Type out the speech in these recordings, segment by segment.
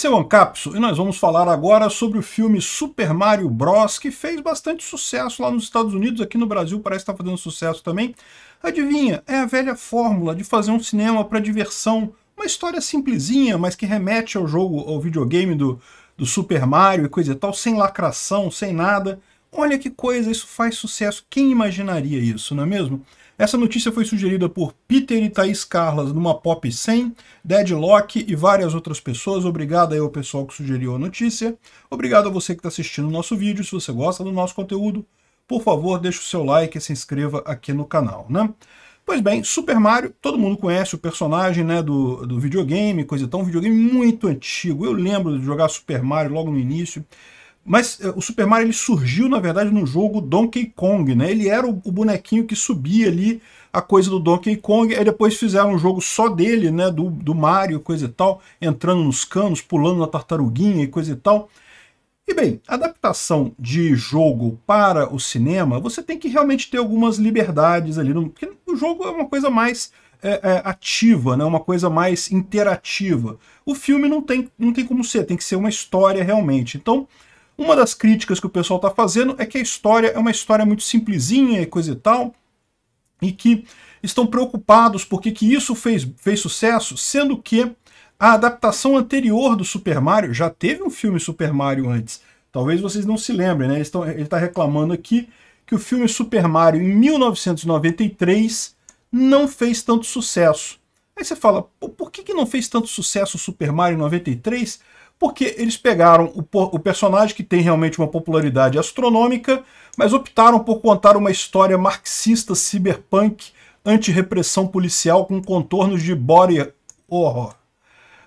Seu Ancapso, e nós vamos falar agora sobre o filme Super Mario Bros, que fez bastante sucesso lá nos Estados Unidos, aqui no Brasil parece estar fazendo sucesso também. Adivinha, é a velha fórmula de fazer um cinema para diversão, uma história simplesinha, mas que remete ao jogo, ao videogame do, do Super Mario e coisa e tal, sem lacração, sem nada. Olha que coisa, isso faz sucesso, quem imaginaria isso, não é mesmo? Essa notícia foi sugerida por Peter e Thaís Carlas numa Pop 100, Deadlock e várias outras pessoas. Obrigado aí ao pessoal que sugeriu a notícia. Obrigado a você que está assistindo o nosso vídeo. Se você gosta do nosso conteúdo, por favor, deixe o seu like e se inscreva aqui no canal, né? Pois bem, Super Mario, todo mundo conhece o personagem né, do, do videogame, coisa e tal, um videogame muito antigo. Eu lembro de jogar Super Mario logo no início. Mas é, o Super Mario ele surgiu, na verdade, no jogo Donkey Kong, né? Ele era o, bonequinho que subia ali a coisa do Donkey Kong, aí depois fizeram um jogo só dele, né? Do, do Mario, coisa e tal, entrando nos canos, pulando na tartaruguinha e coisa e tal. E bem, adaptação de jogo para o cinema, você tem que realmente ter algumas liberdades ali, porque o jogo é uma coisa mais é, é, ativa, né? uma coisa mais interativa. O filme não tem, não tem como ser, tem que ser uma história realmente. Então, uma das críticas que o pessoal está fazendo é que a história é uma história muito simplesinha e coisa e tal, e que estão preocupados porque que isso fez, fez sucesso, sendo que a adaptação anterior do Super Mario já teve um filme Super Mario antes. Talvez vocês não se lembrem, né? Estão, ele está reclamando aqui que o filme Super Mario em 1993 não fez tanto sucesso. Aí você fala, por que, que não fez tanto sucesso o Super Mario 93? porque eles pegaram o, o, personagem que tem realmente uma popularidade astronômica, mas optaram por contar uma história marxista cyberpunk anti-repressão policial com contornos de body horror.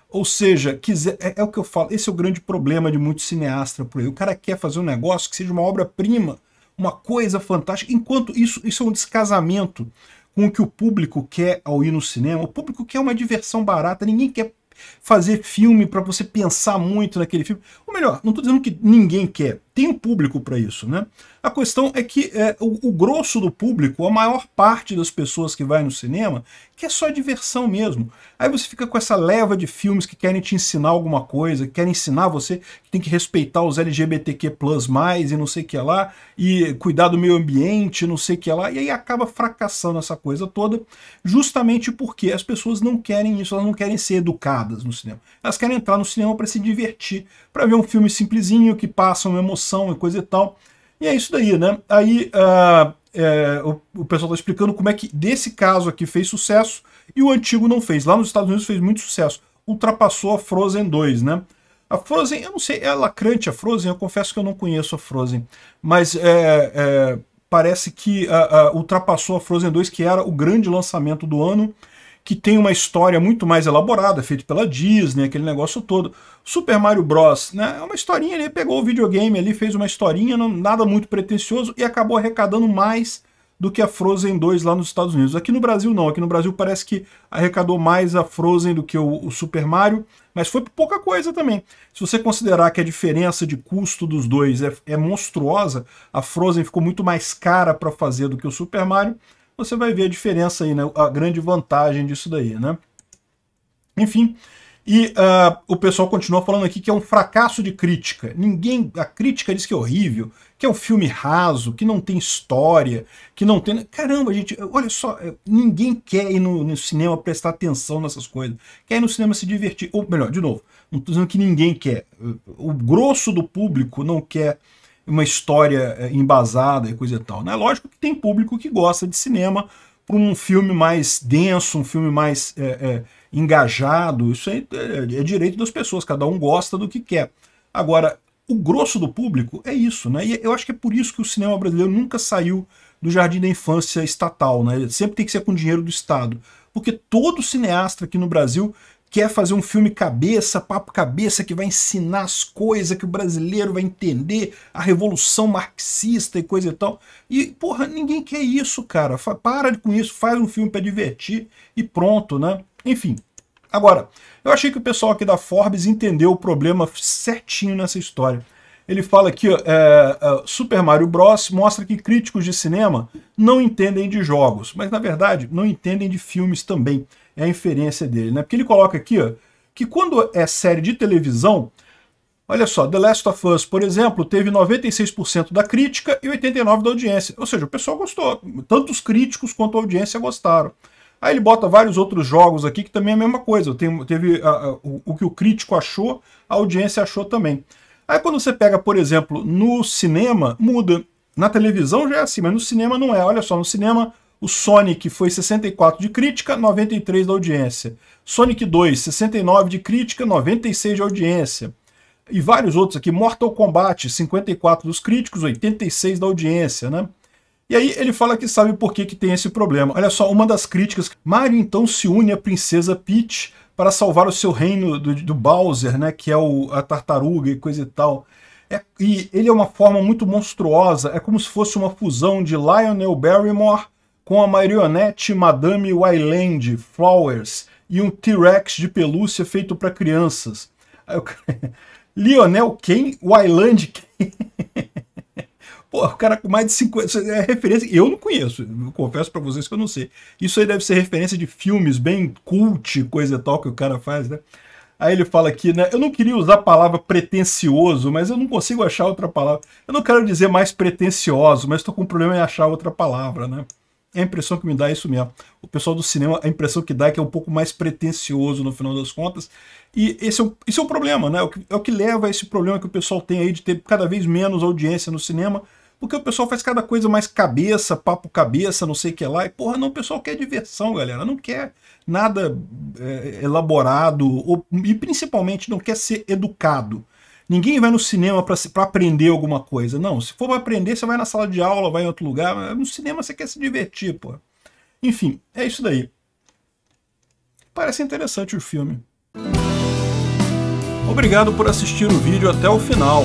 Ou seja, quiser, é, é, o que eu falo, esse é o grande problema de muitos cineastas por aí. O cara quer fazer um negócio que seja uma obra-prima, uma coisa fantástica, enquanto isso, isso é um descasamento com o que o público quer ao ir no cinema. O público quer uma diversão barata, ninguém quer fazer filme para você pensar muito naquele filme. Ou melhor, não estou dizendo que ninguém quer, tem um público para isso, né? A questão é que é, o, o, grosso do público, a maior parte das pessoas que vai no cinema, quer é só diversão mesmo. Aí você fica com essa leva de filmes que querem te ensinar alguma coisa, que querem ensinar você que tem que respeitar os LGBTQ+, e não sei o que lá, e cuidar do meio ambiente, não sei o que lá, e aí acaba fracassando essa coisa toda, justamente porque as pessoas não querem isso, elas não querem ser educadas no cinema. Elas querem entrar no cinema para se divertir, para ver um filme simplesinho que passa uma emoção emoção e coisa e tal. E é isso daí, né? Aí uh, é, o, o, pessoal está explicando como é que desse caso aqui fez sucesso e o antigo não fez. Lá nos Estados Unidos fez muito sucesso. Ultrapassou a Frozen 2, né? A Frozen, eu não sei, é lacrante a Frozen? Eu confesso que eu não conheço a Frozen. Mas é, é, parece que ah, ah, ultrapassou a Frozen 2, que era o grande lançamento do ano que tem uma história muito mais elaborada, feita pela Disney, aquele negócio todo. Super Mario Bros. Né, é uma historinha, ele pegou o videogame ali, fez uma historinha, não, nada muito pretencioso, e acabou arrecadando mais do que a Frozen 2 lá nos Estados Unidos. Aqui no Brasil não, aqui no Brasil parece que arrecadou mais a Frozen do que o, o Super Mario, mas foi pouca coisa também. Se você considerar que a diferença de custo dos dois é, é monstruosa, a Frozen ficou muito mais cara para fazer do que o Super Mario, você vai ver a diferença aí, né? a grande vantagem disso daí, né? Enfim, e uh, o pessoal continua falando aqui que é um fracasso de crítica. Ninguém, a crítica diz que é horrível, que é um filme raso, que não tem história, que não tem... Caramba, gente, olha só, eh, ninguém quer ir no, no cinema prestar atenção nessas coisas. Quer ir no cinema se divertir, ou melhor, de novo, não estou dizendo que ninguém quer. O grosso do público não quer uma história eh, embasada e coisa e tal. Né? Lógico que tem público que gosta de cinema para um filme mais denso, um filme mais é, é, engajado. Isso é, é, direito das pessoas, cada um gosta do que quer. Agora, o grosso do público é isso, né? E eu acho que é por isso que o cinema brasileiro nunca saiu do jardim da infância estatal, né? Ele sempre tem que ser com dinheiro do Estado. Porque todo cineasta aqui no Brasil quer fazer um filme cabeça, papo cabeça, que vai ensinar as coisas que o brasileiro vai entender, a revolução marxista e coisa e tal. E, porra, ninguém quer isso, cara. Para com isso, faz um filme para divertir e pronto, né? Enfim. Agora, eu achei que o pessoal aqui da Forbes entendeu o problema certinho nessa história. Ele fala aqui, é, é, Super Mario Bros. mostra que críticos de cinema não entendem de jogos, mas na verdade não entendem de filmes também. É a inferência dele, né? Porque ele coloca aqui ó, que quando é série de televisão, olha só, The Last of Us, por exemplo, teve 96% da crítica e 89% da audiência. Ou seja, o pessoal gostou. Tanto os críticos quanto a audiência gostaram. Aí ele bota vários outros jogos aqui que também é a mesma coisa. Tem, teve a, ah, a, ah, o, o que o crítico achou, a audiência achou também. Aí quando você pega, por exemplo, no cinema, muda. Na televisão já é assim, mas no cinema não é. Olha só, no cinema o Sonic foi 64 de crítica, 93 da audiência. Sonic 2, 69 de crítica, 96 de audiência. E vários outros aqui. Mortal Kombat, 54 dos críticos, 86 da audiência, né? E aí ele fala que sabe por que, que tem esse problema. Olha só, uma das críticas. Mario então se une à princesa Peach para salvar o seu reino do, do Bowser, né, que é o, a tartaruga e coisa e tal. É, e ele é uma forma muito monstruosa, é como se fosse uma fusão de Lionel Barrymore com a marionete Madame Wyland Flowers e um T-Rex de pelúcia feito para crianças. eu... Lionel quem? Wyland Pô, o cara com mais de 50. É referência. Eu não conheço. Eu confesso para vocês que eu não sei. Isso aí deve ser referência de filmes bem cult, coisa e tal que o cara faz, né? Aí ele fala aqui, né? Eu não queria usar a palavra pretencioso, mas eu não consigo achar outra palavra. Eu não quero dizer mais pretencioso, mas estou com um problema em achar outra palavra, né? É a impressão que me dá isso mesmo. O pessoal do cinema, a impressão que dá é que é um pouco mais pretencioso no final das contas. E esse é o, esse é o problema, né? É o, que, é o que leva a esse problema que o pessoal tem aí de ter cada vez menos audiência no cinema porque o pessoal faz cada coisa mais cabeça, papo cabeça, não sei o que lá. E, porra, não, o pessoal quer diversão, galera. Não quer nada é, elaborado ou, e principalmente não quer ser educado. Ninguém vai no cinema para aprender alguma coisa. Não, se for para aprender, você vai na sala de aula, vai em outro lugar. No cinema você quer se divertir, pô. Enfim, é isso daí. Parece interessante o filme. Obrigado por assistir o vídeo até o final.